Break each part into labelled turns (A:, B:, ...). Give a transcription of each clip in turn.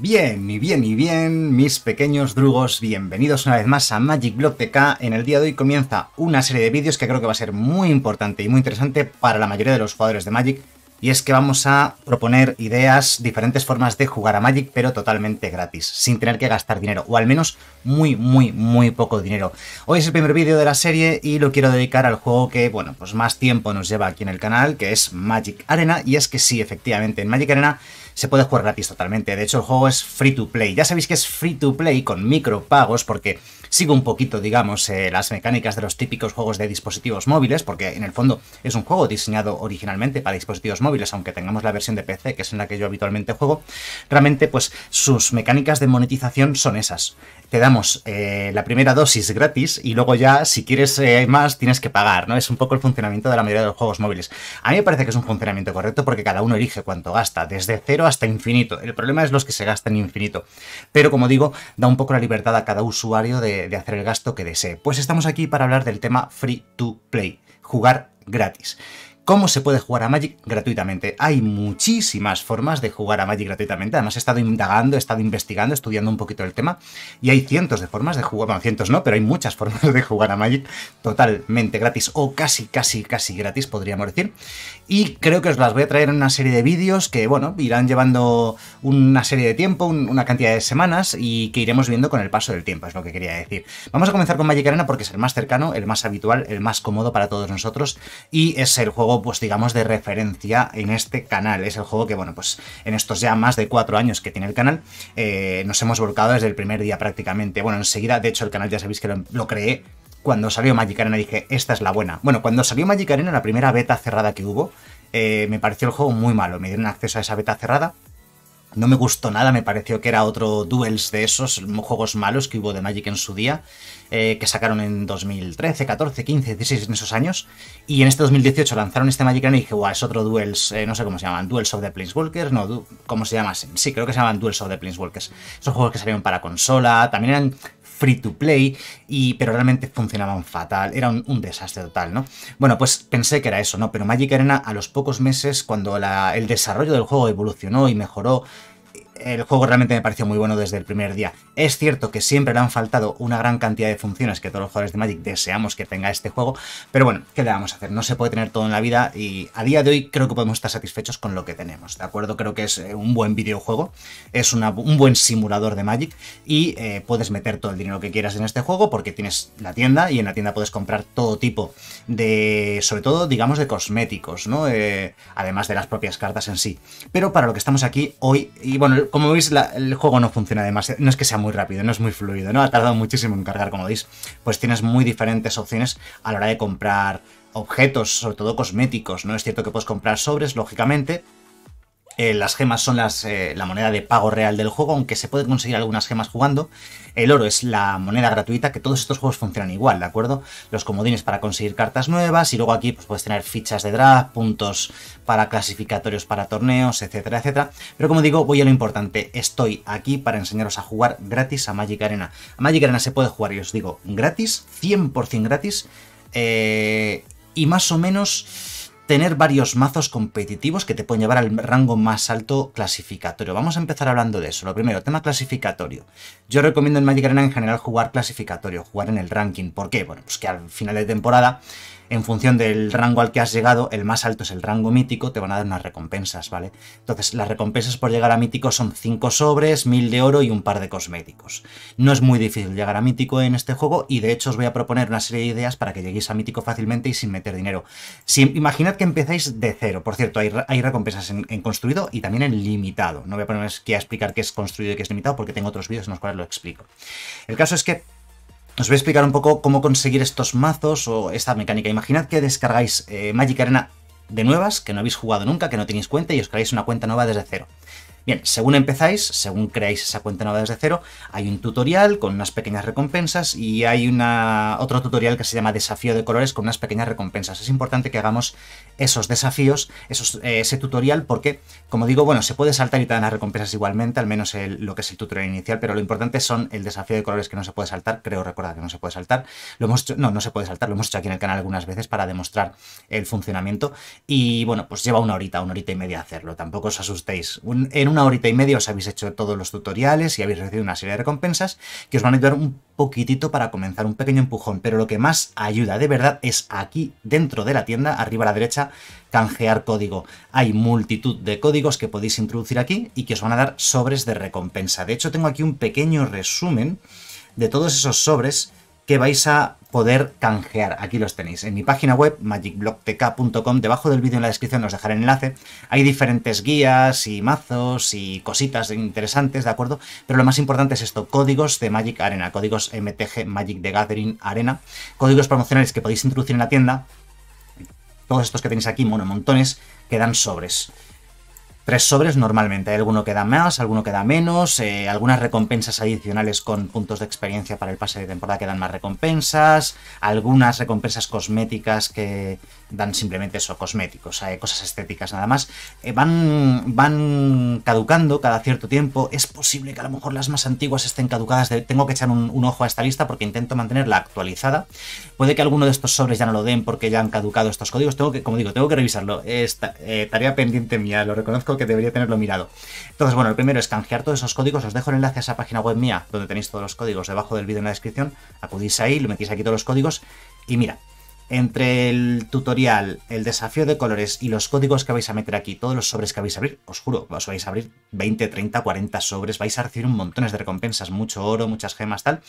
A: Bien, y bien, y bien, mis pequeños drugos, bienvenidos una vez más a Magic Block TK. En el día de hoy comienza una serie de vídeos que creo que va a ser muy importante y muy interesante para la mayoría de los jugadores de Magic, y es que vamos a proponer ideas, diferentes formas de jugar a Magic, pero totalmente gratis, sin tener que gastar dinero, o al menos muy, muy, muy poco dinero. Hoy es el primer vídeo de la serie y lo quiero dedicar al juego que, bueno, pues más tiempo nos lleva aquí en el canal, que es Magic Arena, y es que sí, efectivamente, en Magic Arena se puede jugar gratis totalmente. De hecho, el juego es free to play. Ya sabéis que es free to play con micropagos porque sigo un poquito, digamos, eh, las mecánicas de los típicos juegos de dispositivos móviles, porque en el fondo es un juego diseñado originalmente para dispositivos móviles, aunque tengamos la versión de PC, que es en la que yo habitualmente juego, realmente pues sus mecánicas de monetización son esas. Te damos eh, la primera dosis gratis y luego ya, si quieres eh, más, tienes que pagar, ¿no? Es un poco el funcionamiento de la mayoría de los juegos móviles. A mí me parece que es un funcionamiento correcto porque cada uno elige cuánto gasta, desde cero hasta infinito. El problema es los que se gastan infinito. Pero como digo, da un poco la libertad a cada usuario de de, hacer el gasto que desee. Pues estamos aquí para hablar del tema free to play, jugar gratis cómo se puede jugar a Magic gratuitamente. Hay muchísimas formas de jugar a Magic gratuitamente. Además, he estado indagando, he estado investigando, estudiando un poquito el tema. Y hay cientos de formas de jugar. Bueno, cientos no, pero hay muchas formas de jugar a Magic totalmente gratis o casi, casi, casi gratis, podríamos decir y creo que os las voy a traer en una serie de vídeos que, bueno, irán llevando una serie de tiempo, una cantidad de semanas y que iremos viendo con el paso del tiempo, es lo que quería decir. Vamos a comenzar con Magic Arena porque es el más cercano, el más habitual, el más cómodo para todos nosotros y es el juego, pues digamos, de referencia en este canal. Es el juego que, bueno, pues en estos ya más de cuatro años que tiene el canal, eh, nos hemos volcado desde el primer día prácticamente. Bueno, enseguida, de hecho, el canal ya sabéis que lo creé cuando salió Magic Arena dije, esta es la buena. Bueno, cuando salió Magic Arena, la primera beta cerrada que hubo, eh, me pareció el juego muy malo. Me dieron acceso a esa beta cerrada. No me gustó nada, me pareció que era otro Duels de esos juegos malos que hubo de Magic en su día, eh, que sacaron en 2013, 14, 15, 16, en esos años. Y en este 2018 lanzaron este Magic Arena y dije, guau, es otro Duels, eh, no sé cómo se llaman, Duels of the Planeswalkers, no, ¿cómo se llama, Sí, creo que se llaman Duels of the Planeswalkers. Son juegos que salieron para consola, también eran free to play, y, pero realmente funcionaban fatal, era un, desastre total, ¿no? Bueno, pues pensé que era eso, ¿no? Pero Magic Arena a los pocos meses, cuando el desarrollo del juego evolucionó y mejoró el juego realmente me pareció muy bueno desde el primer día. Es cierto que siempre le han faltado una gran cantidad de funciones que todos los jugadores de Magic deseamos que tenga este juego, pero bueno, ¿qué le vamos a hacer? No se puede tener todo en la vida y a día de hoy creo que podemos estar satisfechos con lo que tenemos, ¿de acuerdo? Creo que es eh, un buen videojuego, es un buen simulador de Magic y eh, puedes meter todo el dinero que quieras en este juego porque tienes la tienda y en la tienda puedes comprar todo tipo de, sobre todo, digamos, de cosméticos, ¿no? Eh, además de las propias cartas en sí. Pero para lo que estamos aquí hoy, y bueno, como veis, la, el juego no funciona demasiado. No es que sea muy rápido, no es muy fluido, ¿no? Ha tardado muchísimo en cargar, como veis. Pues tienes muy diferentes opciones a la hora de comprar objetos, sobre todo cosméticos, ¿no? Es cierto que puedes comprar sobres, lógicamente, eh, las gemas son las, eh, la moneda de pago real del juego, aunque se puede conseguir algunas gemas jugando. El oro es la moneda gratuita, que todos estos juegos funcionan igual, ¿de acuerdo? Los comodines para conseguir cartas nuevas y luego aquí pues, puedes tener fichas de draft, puntos para clasificatorios para torneos, etcétera, etcétera. Pero como digo, voy a lo importante. Estoy aquí para enseñaros a jugar gratis a Magic Arena. A Magic Arena se puede jugar, y os digo, gratis, 100% gratis. Eh, y más o menos tener varios mazos competitivos que te pueden llevar al rango más alto clasificatorio. Vamos a empezar hablando de eso. Lo primero, tema clasificatorio. Yo recomiendo en Magic Arena en general jugar clasificatorio, jugar en el ranking. ¿Por qué? Bueno, pues que al final de temporada en función del rango al que has llegado, el más alto es el rango mítico, te van a dar unas recompensas, ¿vale? Entonces, las recompensas por llegar a mítico son 5 sobres, 1000 de oro y un par de cosméticos. No es muy difícil llegar a mítico en este juego y de hecho os voy a proponer una serie de ideas para que lleguéis a mítico fácilmente y sin meter dinero. Si, imaginad que empezáis de cero, por cierto, hay, recompensas en, construido y también en limitado. No voy a poner aquí a explicar qué es construido y qué es limitado porque tengo otros vídeos en los cuales lo explico. El caso es que os voy a explicar un poco cómo conseguir estos mazos o esta mecánica. Imaginad que descargáis eh, Magic Arena de nuevas, que no habéis jugado nunca, que no tenéis cuenta y os creáis una cuenta nueva desde cero. Bien, según empezáis, según creáis esa cuenta nueva desde cero, hay un tutorial con unas pequeñas recompensas y hay una, otro tutorial que se llama Desafío de colores con unas pequeñas recompensas. Es importante que hagamos esos desafíos, eh, ese tutorial, porque, como digo, bueno, se puede saltar y te dan las recompensas igualmente, al menos lo que es el tutorial inicial, pero lo importante son el desafío de colores que no se puede saltar, creo recordar que no se puede saltar, lo hemos no, no se puede saltar, lo hemos hecho aquí en el canal algunas veces para demostrar el funcionamiento y, bueno, pues lleva una horita, una horita y media hacerlo, tampoco os asustéis. en una una horita y media os habéis hecho todos los tutoriales y habéis recibido una serie de recompensas que os van a ayudar un poquitito para comenzar un pequeño empujón, pero lo que más ayuda de verdad es aquí dentro de la tienda, arriba a la derecha, canjear código. Hay multitud de códigos que podéis introducir aquí y que os van a dar sobres de recompensa. De hecho, tengo aquí un pequeño resumen de todos esos sobres que vais a poder canjear. Aquí los tenéis. En mi página web, magicblocktk.com, debajo del vídeo en la descripción os dejaré el enlace. Hay diferentes guías y mazos y cositas interesantes, ¿de acuerdo? Pero lo más importante es esto, códigos de Magic Arena, códigos MTG Magic the Gathering Arena, códigos promocionales que podéis introducir en la tienda. Todos estos que tenéis aquí, bueno, montones, que dan sobres tres sobres normalmente. Hay alguno que da más, alguno que da menos, eh, algunas recompensas adicionales con puntos de experiencia para el pase de temporada que dan más recompensas, algunas recompensas cosméticas que dan simplemente eso, cosméticos, eh, cosas estéticas nada más. Eh, van, van caducando cada cierto tiempo. Es posible que a lo mejor las más antiguas estén caducadas. tengo que echar un, ojo a esta lista porque intento mantenerla actualizada. Puede que alguno de estos sobres ya no lo den porque ya han caducado estos códigos. Tengo que, como digo, tengo que revisarlo. Esta, tarea pendiente mía, lo reconozco que debería tenerlo mirado. Entonces, bueno, el primero es canjear todos esos códigos. Os dejo el enlace a esa página web mía, donde tenéis todos los códigos debajo del vídeo en la descripción. Acudís ahí, lo metís aquí todos los códigos y mira. Entre el tutorial, el desafío de colores y los códigos que vais a meter aquí, todos los sobres que vais a abrir, os juro, os vais a abrir 20, 30, 40 sobres, vais a recibir un montón de recompensas, mucho oro, muchas gemas, tal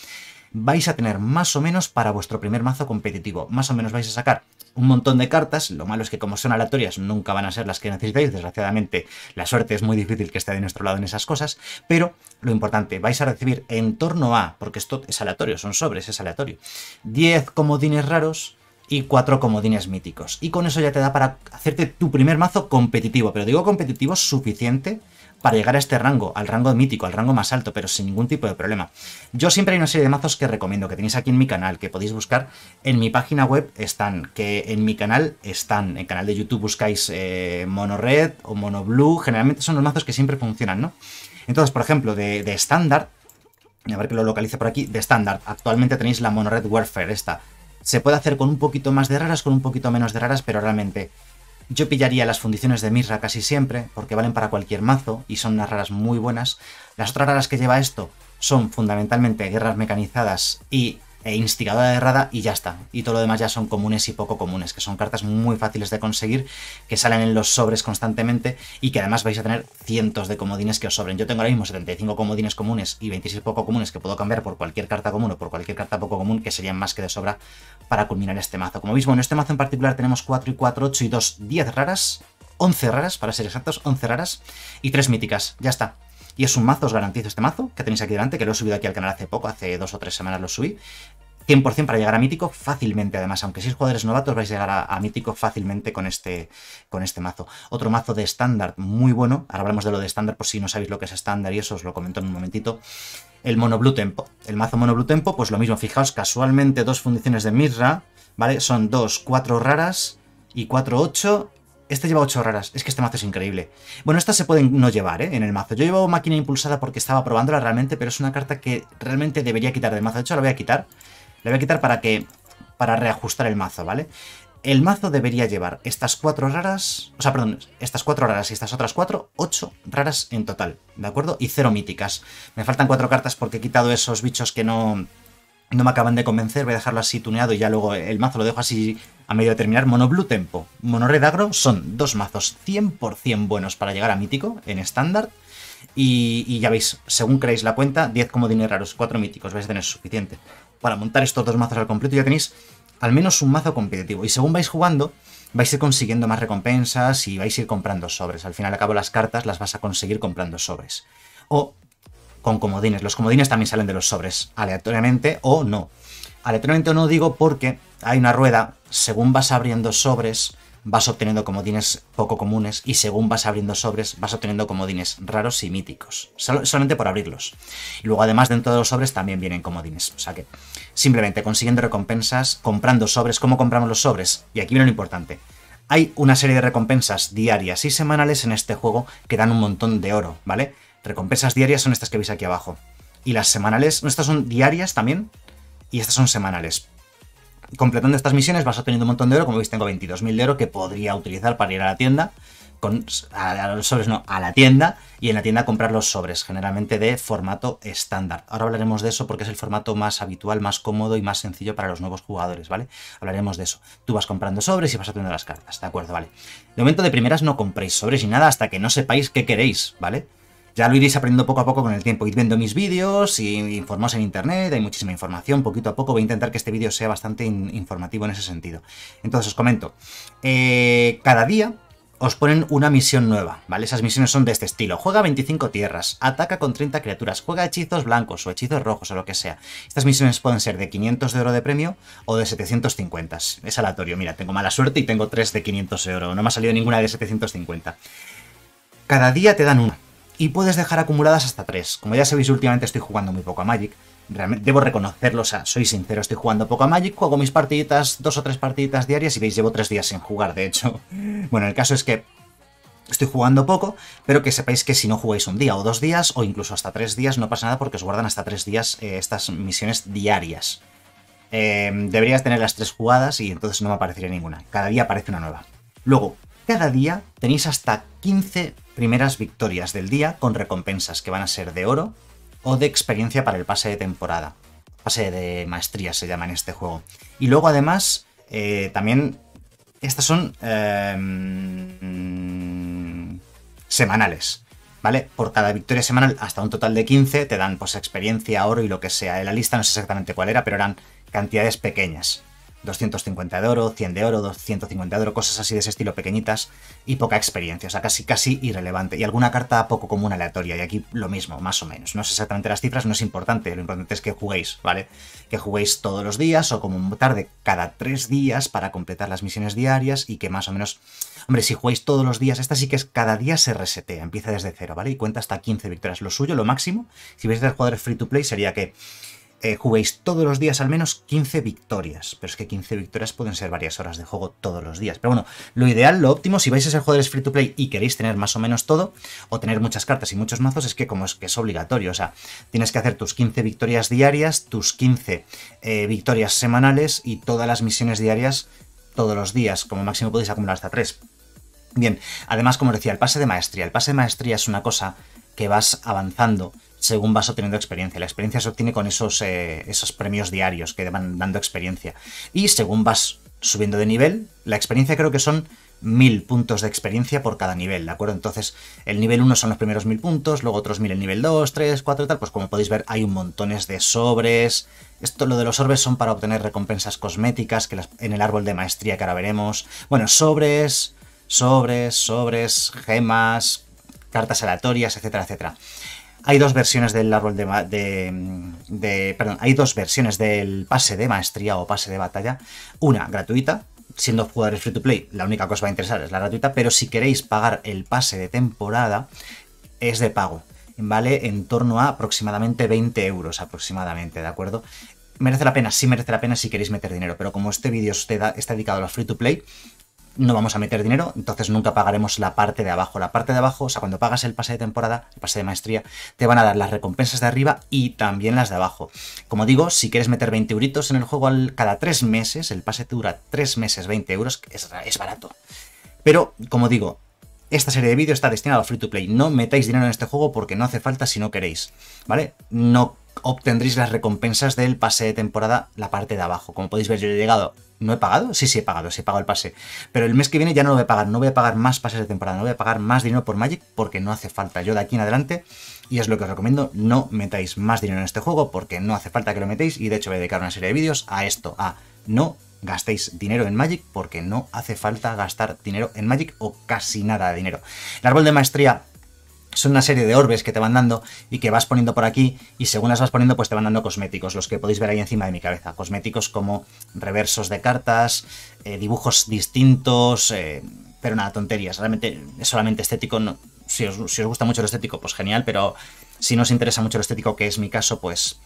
A: vais a tener más o menos para vuestro primer mazo competitivo. Más o menos vais a sacar un montón de cartas, lo malo es que como son aleatorias nunca van a ser las que necesitáis, desgraciadamente la suerte es muy difícil que esté de nuestro lado en esas cosas, pero lo importante, vais a recibir en torno a, porque esto es aleatorio, son sobres, es aleatorio, 10 comodines raros, y cuatro comodines míticos. Y con eso ya te da para hacerte tu primer mazo competitivo, pero digo competitivo suficiente para llegar a este rango, al rango mítico, al rango más alto, pero sin ningún tipo de problema. Yo siempre hay una serie de mazos que recomiendo, que tenéis aquí en mi canal, que podéis buscar. En mi página web están, que en mi canal están, en canal de YouTube buscáis eh, mono red o mono blue, generalmente son los mazos que siempre funcionan, ¿no? Entonces, por ejemplo, de estándar, a ver que lo localice por aquí, de estándar, actualmente tenéis la mono red warfare, esta. Se puede hacer con un poquito más de raras, con un poquito menos de raras, pero realmente yo pillaría las fundiciones de Mirra casi siempre, porque valen para cualquier mazo y son unas raras muy buenas. Las otras raras que lleva esto son fundamentalmente guerras mecanizadas y e instigadora de Rada y ya está. Y todo lo demás ya son comunes y poco comunes, que son cartas muy fáciles de conseguir, que salen en los sobres constantemente y que además vais a tener cientos de comodines que os sobren. Yo tengo ahora mismo 75 comodines comunes y 26 poco comunes que puedo cambiar por cualquier carta común o por cualquier carta poco común, que serían más que de sobra para culminar este mazo. Como veis, bueno, este mazo en particular tenemos 4 y 4, 8 y 2, 10 raras, 11 raras, para ser exactos, 11 raras y 3 míticas. Ya está. Y es un mazo, os garantizo este mazo, que tenéis aquí delante, que lo he subido aquí al canal hace poco, hace dos o tres semanas lo subí. 100% para llegar a mítico fácilmente, además, aunque seis jugadores novatos vais a llegar a, mítico fácilmente con este, con este mazo. Otro mazo de estándar muy bueno, ahora hablamos de lo de estándar por si no sabéis lo que es estándar y eso os lo comento en un momentito. El mono blue tempo. El mazo mono blue tempo, pues lo mismo, fijaos, casualmente dos fundiciones de Mirra, ¿vale? Son dos, cuatro raras y cuatro ocho este lleva 8 raras. Es que este mazo es increíble. Bueno, estas se pueden no llevar ¿eh? en el mazo. Yo llevo máquina impulsada porque estaba probándola realmente, pero es una carta que realmente debería quitar del mazo. De hecho, la voy a quitar. La voy a quitar para que para reajustar el mazo, ¿vale? El mazo debería llevar estas cuatro raras, o sea, perdón, estas cuatro raras y estas otras cuatro, 8 raras en total, ¿de acuerdo? Y 0 míticas. Me faltan cuatro cartas porque he quitado esos bichos que no, no me acaban de convencer, voy a dejarlo así tuneado y ya luego el mazo lo dejo así a medio de terminar, Mono Blue Tempo, Mono Red Agro son dos mazos 100% buenos para llegar a mítico en estándar. Y, ya veis, según creéis la cuenta, 10 comodines raros, 4 míticos, vais a tener suficiente. Para montar estos dos mazos al completo ya tenéis al menos un mazo competitivo. Y según vais jugando, vais a ir consiguiendo más recompensas y vais a ir comprando sobres. Al final, al cabo, las cartas las vas a conseguir comprando sobres. O con comodines. Los comodines también salen de los sobres, aleatoriamente o no. Aleatoriamente o no digo porque hay una rueda según vas abriendo sobres, vas obteniendo comodines poco comunes y según vas abriendo sobres vas obteniendo comodines raros y míticos, solamente por abrirlos. Y luego además dentro de los sobres también vienen comodines, o sea que simplemente consiguiendo recompensas, comprando sobres, ¿cómo compramos los sobres? Y aquí viene lo importante. Hay una serie de recompensas diarias y semanales en este juego que dan un montón de oro, ¿vale? Recompensas diarias son estas que veis aquí abajo. Y las semanales, estas son diarias también y estas son semanales completando estas misiones vas a obteniendo un montón de oro, como veis tengo 22.000 de oro que podría utilizar para ir a la tienda, con, a, los sobres no, a la tienda, y en la tienda comprar los sobres, generalmente de formato estándar. Ahora hablaremos de eso porque es el formato más habitual, más cómodo y más sencillo para los nuevos jugadores, ¿vale? Hablaremos de eso. Tú vas comprando sobres y vas a tener las cartas, ¿de acuerdo? Vale. De momento de primeras no compréis sobres ni nada hasta que no sepáis qué queréis, ¿vale? Ya lo iréis aprendiendo poco a poco con el tiempo. y viendo mis vídeos y informaos en internet, hay muchísima información, poquito a poco. Voy a intentar que este vídeo sea bastante informativo en ese sentido. Entonces os comento, eh, cada día os ponen una misión nueva, ¿vale? Esas misiones son de este estilo. Juega 25 tierras, ataca con 30 criaturas, juega hechizos blancos o hechizos rojos o lo que sea. Estas misiones pueden ser de 500 de oro de premio o de 750. Es aleatorio, mira, tengo mala suerte y tengo 3 de 500 de oro. No me ha salido ninguna de 750. Cada día te dan una y puedes dejar acumuladas hasta 3. Como ya sabéis, últimamente estoy jugando muy poco a Magic. Realmente, debo reconocerlo, o sea, soy sincero, estoy jugando poco a Magic, juego mis partiditas, dos o tres partiditas diarias y veis, llevo tres días sin jugar, de hecho. Bueno, el caso es que estoy jugando poco, pero que sepáis que si no jugáis un día o dos días, o incluso hasta tres días, no pasa nada porque os guardan hasta tres días eh, estas misiones diarias. Em, deberías tener las tres jugadas y entonces no me aparecería ninguna. Cada día aparece una nueva. Luego, cada día tenéis hasta 15 primeras victorias del día con recompensas que van a ser de oro o de experiencia para el pase de temporada. Pase de maestría se llama en este juego. Y luego además, eh, también estas son em, semanales. ¿Vale? Por cada victoria semanal, hasta un total de 15, te dan pues experiencia, oro y lo que sea. La lista no sé exactamente cuál era, pero eran cantidades pequeñas. 250 de oro, 100 de oro, 250 de oro, cosas así de ese estilo pequeñitas y poca experiencia, o sea, casi casi irrelevante. Y alguna carta poco común aleatoria, y aquí lo mismo, más o menos. No sé exactamente las cifras, no es importante, lo importante es que juguéis, ¿vale? Que juguéis todos los días o como tarde cada tres días para completar las misiones diarias y que más o menos... Hombre, si jugáis todos los días, esta sí que es cada día se resetea, empieza desde cero, ¿vale? Y cuenta hasta 15 victorias. Lo suyo, lo máximo, si vais el jugador jugadores free to play, sería que eh, juguéis todos los días al menos 15 victorias. Pero es que 15 victorias pueden ser varias horas de juego todos los días. Pero bueno, lo ideal, lo óptimo, si vais a ser jugadores free to play y queréis tener más o menos todo, o tener muchas cartas y muchos mazos, es que como es que es obligatorio. O sea, tienes que hacer tus 15 victorias diarias, tus 15 eh, victorias semanales y todas las misiones diarias todos los días. Como máximo podéis acumular hasta 3. Bien, además, como decía, el pase de maestría. El pase de maestría es una cosa que vas avanzando según vas obteniendo experiencia. La experiencia se obtiene con esos, eh, esos premios diarios que van dando experiencia. Y según vas subiendo de nivel, la experiencia creo que son mil puntos de experiencia por cada nivel, ¿de acuerdo? Entonces, el nivel 1 son los primeros mil puntos, luego otros mil el nivel 2, 3, 4 y tal, pues como podéis ver hay un montones de sobres. Esto lo de los sobres son para obtener recompensas cosméticas que en el árbol de maestría que ahora veremos. Bueno, sobres, sobres, sobres, gemas, cartas aleatorias, etcétera, etcétera. Hay dos versiones del árbol de, Perdón, hay dos versiones del pase de maestría o pase de batalla. Una gratuita, siendo jugadores free to play, la única que os va a interesar es la gratuita, pero si queréis pagar el pase de temporada, es de pago. Vale en torno a aproximadamente 20 euros, aproximadamente, ¿de acuerdo? merece la pena, sí merece la pena si queréis meter dinero, pero como este vídeo está dedicado a los free to play, no vamos a meter dinero, entonces nunca pagaremos la parte de abajo. La parte de abajo, o sea, cuando pagas el pase de temporada, el pase de maestría, te van a dar las recompensas de arriba y también las de abajo. Como digo, si quieres meter 20 euritos en el juego cada 3 meses, el pase te dura 3 meses 20 euros, es, es barato. Pero, como digo, esta serie de vídeos está destinada a free to play. No metáis dinero en este juego porque no hace falta si no queréis, ¿vale? No obtendréis las recompensas del pase de temporada, la parte de abajo. Como podéis ver, yo he llegado. ¿No he pagado? Sí, sí he pagado, sí he pagado el pase. Pero el mes que viene ya no lo voy a pagar, no voy a pagar más pases de temporada, no voy a pagar más dinero por Magic porque no hace falta. Yo de aquí en adelante, y es lo que os recomiendo, no metáis más dinero en este juego porque no hace falta que lo metéis y de hecho voy a dedicar una serie de vídeos a esto, a no gastéis dinero en Magic porque no hace falta gastar dinero en Magic o casi nada de dinero. El árbol de maestría son una serie de orbes que te van dando y que vas poniendo por aquí y según las vas poniendo pues te van dando cosméticos, los que podéis ver ahí encima de mi cabeza. Cosméticos como reversos de cartas, eh, dibujos distintos, eh, pero nada, tonterías. Realmente es solamente estético. si, os, gusta mucho lo estético, pues genial, pero si no os interesa mucho lo estético, que es mi caso, pues...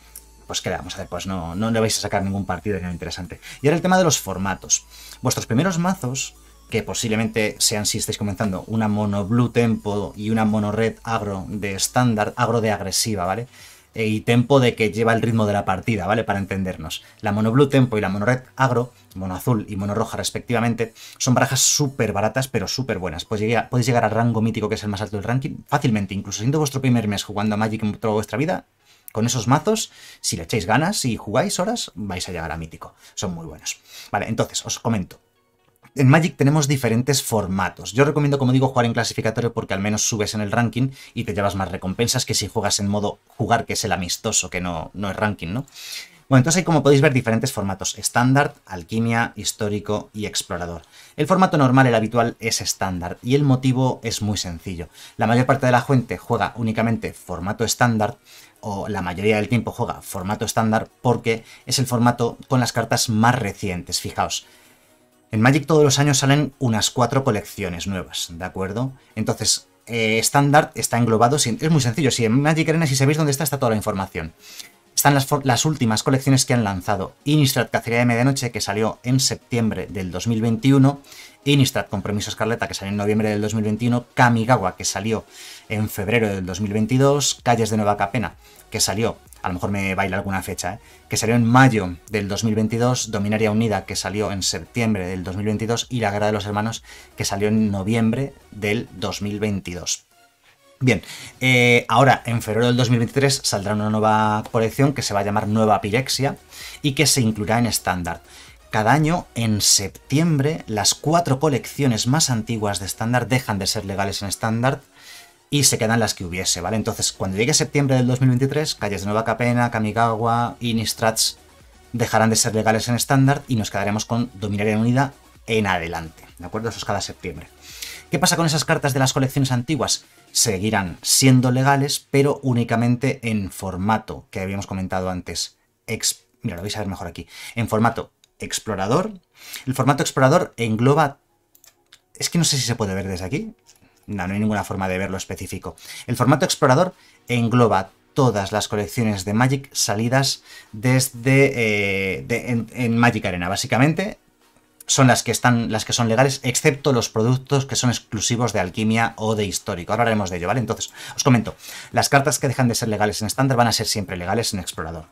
A: Pues qué vamos a hacer, pues no, no le vais a sacar ningún partido ni nada interesante. Y ahora el tema de los formatos. Vuestros primeros mazos que posiblemente sean, si estáis comenzando, una mono blue tempo y una mono red agro de estándar, agro de agresiva, ¿vale? Eh, y tempo de que lleva el ritmo de la partida, ¿vale? Para entendernos. La mono blue tempo y la mono red agro, mono azul y mono roja respectivamente, son barajas súper baratas pero súper buenas. Pues podéis llegar al rango mítico que es el más alto del ranking fácilmente, incluso siendo vuestro primer mes jugando a Magic en toda vuestra vida. Con esos mazos, si le echáis ganas y jugáis horas, vais a llegar a mítico. Son muy buenos. Vale, entonces os comento. En Magic tenemos diferentes formatos. Yo recomiendo, como digo, jugar en clasificatorio porque al menos subes en el ranking y te llevas más recompensas que si juegas en modo jugar, que es el amistoso, que no, no es ranking, ¿no? Bueno, entonces hay como podéis ver diferentes formatos, estándar, alquimia, histórico y explorador. El formato normal, el habitual, es estándar y el motivo es muy sencillo. La mayor parte de la gente juega únicamente formato estándar o la mayoría del tiempo juega formato estándar porque es el formato con las cartas más recientes. Fijaos, en Magic todos los años salen unas cuatro colecciones nuevas, ¿de acuerdo? Entonces, estándar eh, está englobado, es muy sencillo, si en Magic Arena, si sabéis dónde está, está toda la información. Están las, últimas colecciones que han lanzado. Innistrad Cacería de Medianoche, que salió en septiembre del 2021. Innistrad Compromiso Escarleta, que salió en noviembre del 2021. Kamigawa, que salió en febrero del 2022. Calles de Nueva Capena, que salió a lo mejor me baila alguna fecha, ¿eh? que salió en mayo del 2022, Dominaria Unida, que salió en septiembre del 2022, y La Guerra de los Hermanos, que salió en noviembre del 2022. Bien, eh, ahora en febrero del 2023 saldrá una nueva colección que se va a llamar Nueva Pirexia y que se incluirá en estándar. Cada año, en septiembre, las cuatro colecciones más antiguas de estándar dejan de ser legales en estándar y se quedan las que hubiese, ¿vale? Entonces, cuando llegue septiembre del 2023, calles de Nueva Capena, Kamigawa y Nistrats dejarán de ser legales en estándar y nos quedaremos con Dominaria Unida en adelante, ¿de acuerdo? Eso es cada septiembre. ¿Qué pasa con esas cartas de las colecciones antiguas? Seguirán siendo legales, pero únicamente en formato que habíamos comentado antes. Mira, lo vais a ver mejor aquí. En formato explorador. El formato explorador engloba... Es que no sé si se puede ver desde aquí. No, no hay ninguna forma de verlo específico. El formato explorador engloba todas las colecciones de Magic salidas desde eh, en, Magic Arena. Básicamente son las que están las que son legales, excepto los productos que son exclusivos de alquimia o de histórico. Ahora hablaremos de ello, ¿vale? Entonces, os comento, las cartas que dejan de ser legales en estándar van a ser siempre legales en explorador.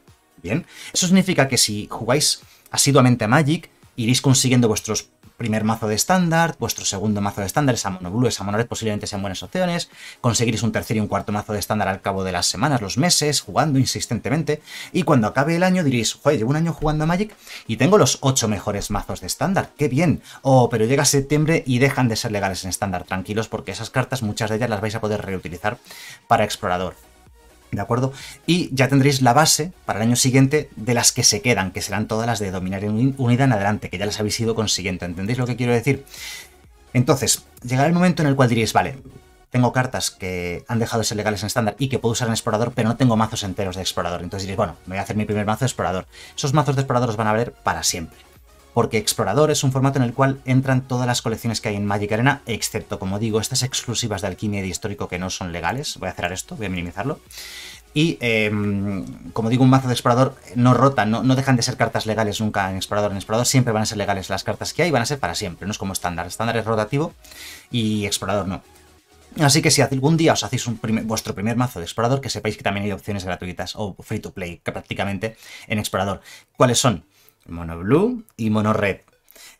A: Bien, eso significa que si jugáis asiduamente a Magic, iréis consiguiendo vuestros primer mazo de estándar, vuestro segundo mazo de estándar, esa mono blue, esa posiblemente sean buenas opciones, conseguiréis un tercer y un cuarto mazo de estándar al cabo de las semanas, los meses, jugando insistentemente, y cuando acabe el año diréis, joder, llevo un año jugando a Magic y tengo los ocho mejores mazos de estándar, qué bien, o oh, pero llega septiembre y dejan de ser legales en estándar, tranquilos porque esas cartas muchas de ellas las vais a poder reutilizar para explorador. ¿De acuerdo? Y ya tendréis la base para el año siguiente de las que se quedan, que serán todas las de Dominar Unida en adelante, que ya las habéis ido consiguiendo. ¿Entendéis lo que quiero decir? Entonces, llegará el momento en el cual diréis, vale, tengo cartas que han dejado de ser legales en estándar y que puedo usar en explorador, pero no tengo mazos enteros de explorador. Entonces diréis, bueno, me voy a hacer mi primer mazo de explorador. Esos mazos de explorador os van a ver para siempre porque Explorador es un formato en el cual entran todas las colecciones que hay en Magic Arena, excepto, como digo, estas exclusivas de alquimia y histórico que no son legales. Voy a cerrar esto, voy a minimizarlo. Y, em, como digo, un mazo de explorador no rota, no, dejan de ser cartas legales nunca en explorador. En explorador siempre van a ser legales las cartas que hay, van a ser para siempre, no es como estándar. Estándar es rotativo y explorador no. Así que si algún día os hacéis vuestro primer mazo de explorador, que sepáis que también hay opciones gratuitas o free to play prácticamente en explorador. ¿Cuáles son? mono blue y mono red.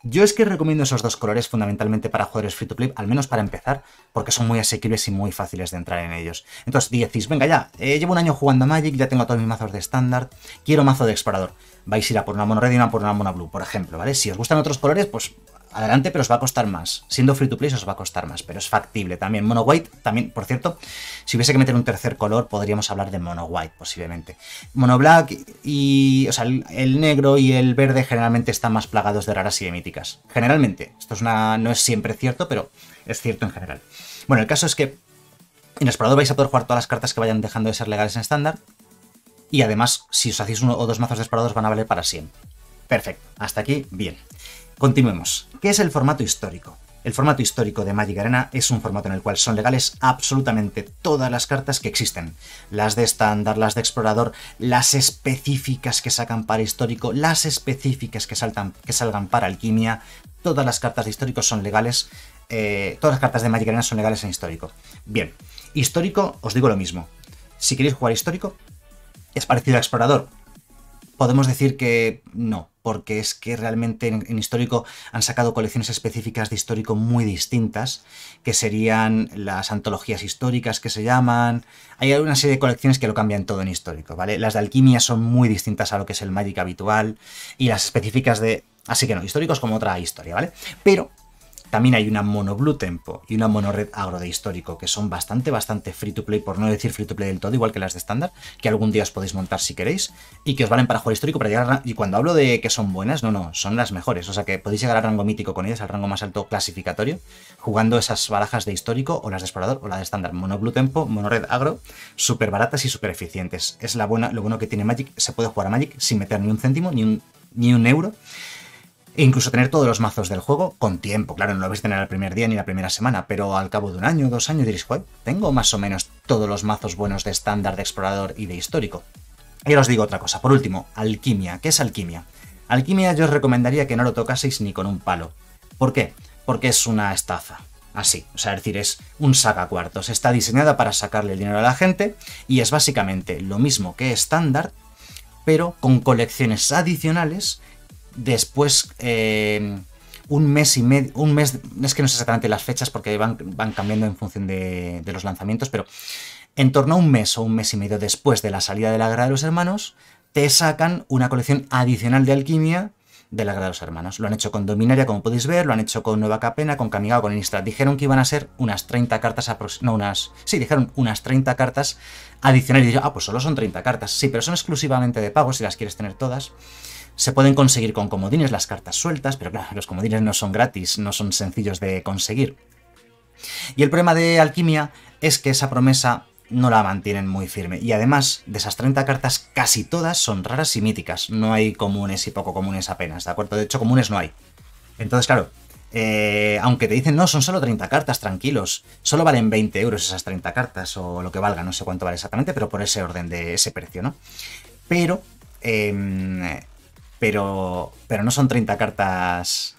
A: Yo es que recomiendo esos dos colores fundamentalmente para jugadores free to play, al menos para empezar, porque son muy asequibles y muy fáciles de entrar en ellos. Entonces decís, venga ya, eh, llevo un año jugando Magic, ya tengo todos mis mazos de estándar, quiero mazo de explorador. Vais a ir a por una mono red y una por una mono blue, por ejemplo, ¿vale? Si os gustan otros colores, pues Adelante, pero os va a costar más. Siendo free to play, os va a costar más, pero es factible también. Mono white, también, por cierto, si hubiese que meter un tercer color, podríamos hablar de mono white, posiblemente. Mono black y. O sea, el, negro y el verde generalmente están más plagados de raras y de míticas. Generalmente. Esto es una, no es siempre cierto, pero es cierto en general. Bueno, el caso es que en explorador vais a poder jugar todas las cartas que vayan dejando de ser legales en estándar. Y además, si os hacéis uno o dos mazos de parados van a valer para siempre. Perfecto, hasta aquí, bien. Continuemos. ¿Qué es el formato histórico? El formato histórico de Magic Arena es un formato en el cual son legales absolutamente todas las cartas que existen. Las de estándar, las de explorador, las específicas que sacan para histórico, las específicas que, que salgan para alquimia. Todas las cartas de son legales. Eh, todas las cartas de Magic Arena son legales en histórico. Bien, histórico, os digo lo mismo. Si queréis jugar histórico, es parecido a explorador podemos decir que no, porque es que realmente en, histórico han sacado colecciones específicas de histórico muy distintas, que serían las antologías históricas que se llaman. Hay una serie de colecciones que lo cambian todo en histórico, ¿vale? Las de alquimia son muy distintas a lo que es el Magic habitual y las específicas de... Así que no, históricos como otra historia, ¿vale? Pero también hay una mono Blue Tempo y una mono Red Agro de histórico, que son bastante, bastante free to play, por no decir free to play del todo, igual que las de estándar, que algún día os podéis montar si queréis, y que os valen para jugar histórico, para llegar Y cuando hablo de que son buenas, no, no, son las mejores. O sea que podéis llegar al rango mítico con ellas, al rango más alto clasificatorio, jugando esas barajas de histórico, o las de explorador, o las de estándar. Mono Blue Tempo, mono Red Agro, súper baratas y súper eficientes. Es la buena, lo bueno que tiene Magic, se puede jugar a Magic sin meter ni un céntimo, ni un, ni un euro e incluso tener todos los mazos del juego con tiempo. Claro, no lo vais a tener el primer día ni la primera semana, pero al cabo de un año, dos años diréis, joder, tengo más o menos todos los mazos buenos de estándar, de explorador y de histórico. Y os digo otra cosa, por último, alquimia. ¿Qué es alquimia? Alquimia yo os recomendaría que no lo tocaseis ni con un palo. ¿Por qué? Porque es una estafa. Así, o sea, es decir, es un saca cuartos. Está diseñada para sacarle el dinero a la gente y es básicamente lo mismo que estándar, pero con colecciones adicionales Después, eh, un mes y medio, un mes, es que no sé exactamente las fechas porque van, van cambiando en función de, los lanzamientos, pero en torno a un mes o un mes y medio después de la salida de la Guerra de los Hermanos, te sacan una colección adicional de alquimia de la Guerra de los Hermanos. Lo han hecho con Dominaria, como podéis ver, lo han hecho con Nueva Capena, con Camigado, con Instra Dijeron que iban a ser unas 30 cartas no unas, sí, dijeron unas 30 cartas adicionales. Y yo, ah, pues solo son 30 cartas. Sí, pero son exclusivamente de pago si las quieres tener todas. Se pueden conseguir con comodines las cartas sueltas, pero claro, los comodines no son gratis, no son sencillos de conseguir. Y el problema de Alquimia es que esa promesa no la mantienen muy firme. Y además, de esas 30 cartas, casi todas son raras y míticas. No hay comunes y poco comunes apenas, ¿de acuerdo? De hecho, comunes no hay. Entonces, claro, eh, aunque te dicen, no, son solo 30 cartas, tranquilos. Solo valen 20 euros esas 30 cartas, o lo que valga, no sé cuánto vale exactamente, pero por ese orden de ese precio, ¿no? Pero em, pero, pero no son 30 cartas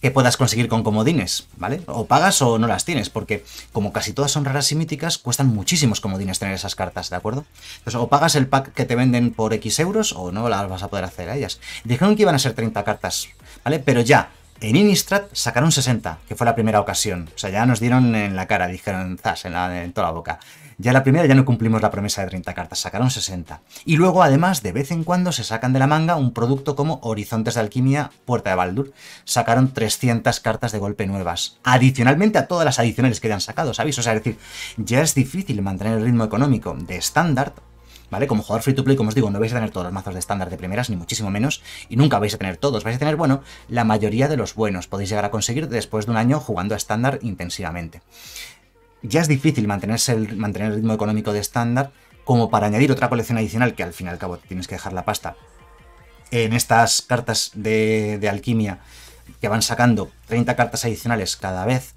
A: que puedas conseguir con comodines, ¿vale? O pagas o no las tienes, porque como casi todas son raras y míticas, cuestan muchísimos comodines tener esas cartas, ¿de acuerdo? Entonces, o pagas el pack que te venden por X euros o no las vas a poder hacer a ellas. Dijeron que iban a ser 30 cartas, ¿vale? Pero ya, en Innistrad sacaron 60, que fue la primera ocasión. O sea, ya nos dieron en la cara, dijeron zas, en, en toda la boca. Ya la primera ya no cumplimos la promesa de 30 cartas, sacaron 60. Y luego, además, de vez en cuando se sacan de la manga un producto como Horizontes de Alquimia, Puerta de Baldur. Sacaron 300 cartas de golpe nuevas, adicionalmente a todas las adicionales que ya han sacado, ¿sabéis? O sea, es decir, ya es difícil mantener el ritmo económico de estándar ¿vale? Como jugador free to play, como os digo, no vais a tener todos los mazos de estándar de primeras, ni muchísimo menos, y nunca vais a tener todos, vais a tener, bueno, la mayoría de los buenos, podéis llegar a conseguir después de un año jugando a estándar intensivamente ya es difícil mantenerse el, mantener el ritmo económico de estándar como para añadir otra colección adicional que al fin y al cabo tienes que dejar la pasta en estas cartas de, de alquimia que van sacando 30 cartas adicionales cada vez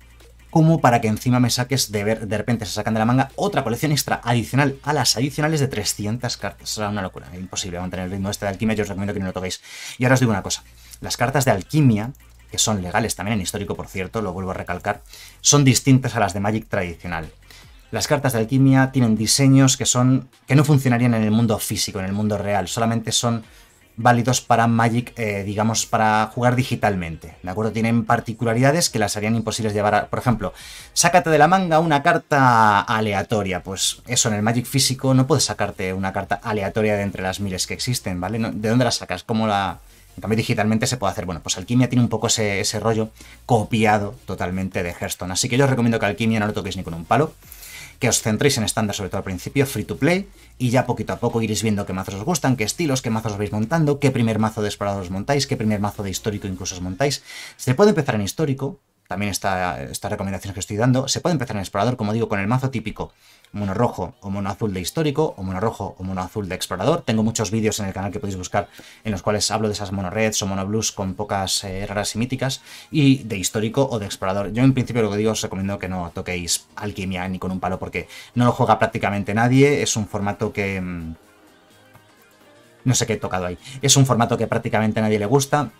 A: como para que encima me saques de ver, de repente se sacan de la manga otra colección extra adicional a las adicionales de 300 cartas. Será una locura, imposible mantener el ritmo este de alquimia, yo os recomiendo que no lo toquéis. Y ahora os digo una cosa, las cartas de alquimia que son legales también en histórico, por cierto, lo vuelvo a recalcar, son distintas a las de Magic tradicional. Las cartas de alquimia tienen diseños que son que no funcionarían en el mundo físico, en el mundo real, solamente son válidos para Magic, eh, digamos, para jugar digitalmente. ¿De acuerdo? Tienen particularidades que las harían imposibles llevar a... Por ejemplo, sácate de la manga una carta aleatoria. Pues eso, en el Magic físico no puedes sacarte una carta aleatoria de entre las miles que existen, ¿vale? ¿De dónde la sacas? ¿Cómo la, en cambio, digitalmente se puede hacer. Bueno, pues Alquimia tiene un poco ese, rollo copiado totalmente de Hearthstone. Así que yo os recomiendo que Alquimia no lo toquéis ni con un palo que os centréis en estándar, sobre todo al principio, free to play, y ya poquito a poco iréis viendo qué mazos os gustan, qué estilos, qué mazos os vais montando, qué primer mazo de explorador os montáis, qué primer mazo de histórico incluso os montáis. Se puede empezar en histórico, también está, estas recomendaciones que estoy dando. Se puede empezar en explorador, como digo, con el mazo típico mono rojo o mono azul de histórico, o mono rojo o mono azul de explorador. Tengo muchos vídeos en el canal que podéis buscar en los cuales hablo de esas mono reds o mono blues con pocas eh, raras y míticas, y de histórico o de explorador. Yo en principio lo que digo os recomiendo que no toquéis alquimia ni con un palo porque no lo juega prácticamente nadie, es un formato que... Mm, no sé qué he tocado ahí. Es un formato que prácticamente a nadie le gusta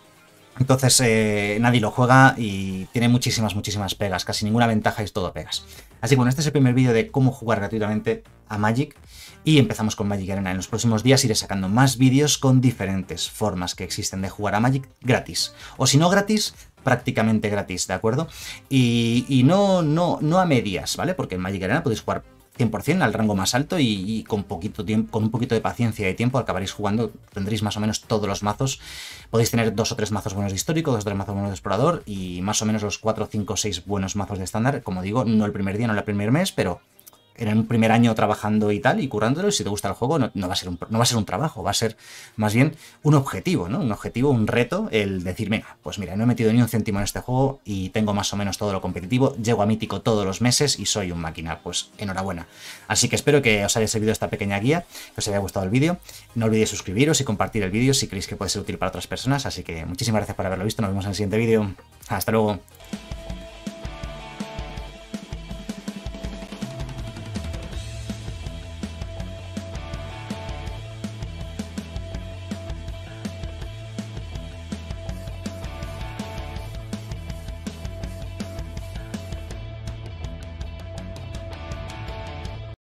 A: entonces eh, nadie lo juega y tiene muchísimas, muchísimas pegas, casi ninguna ventaja es todo pegas. Así que bueno, este es el primer vídeo de cómo jugar gratuitamente a Magic y empezamos con Magic Arena. En los próximos días iré sacando más vídeos con diferentes formas que existen de jugar a Magic gratis. O si no gratis, prácticamente gratis, ¿de acuerdo? Y, no, no, no a medias, ¿vale? Porque en Magic Arena podéis jugar 100% al rango más alto y, con, poquito con un poquito de paciencia y tiempo acabaréis jugando, tendréis más o menos todos los mazos. Podéis tener dos o tres mazos buenos de histórico, dos o tres mazos buenos de explorador y más o menos los 4, 5, 6 buenos mazos de estándar. Como digo, no el primer día, no el primer mes, pero era un primer año trabajando y tal, y curándolo, y si te gusta el juego, no, va a ser un, no va a ser un trabajo, va a ser más bien un objetivo, ¿no? Un objetivo, un reto, el decir, venga, pues mira, no he metido ni un céntimo en este juego y tengo más o menos todo lo competitivo, llego a mítico todos los meses y soy un máquina, pues enhorabuena. Así que espero que os haya servido esta pequeña guía, que os haya gustado el vídeo. No olvidéis suscribiros y compartir el vídeo si creéis que puede ser útil para otras personas, así que muchísimas gracias por haberlo visto, nos vemos en el siguiente vídeo. Hasta luego.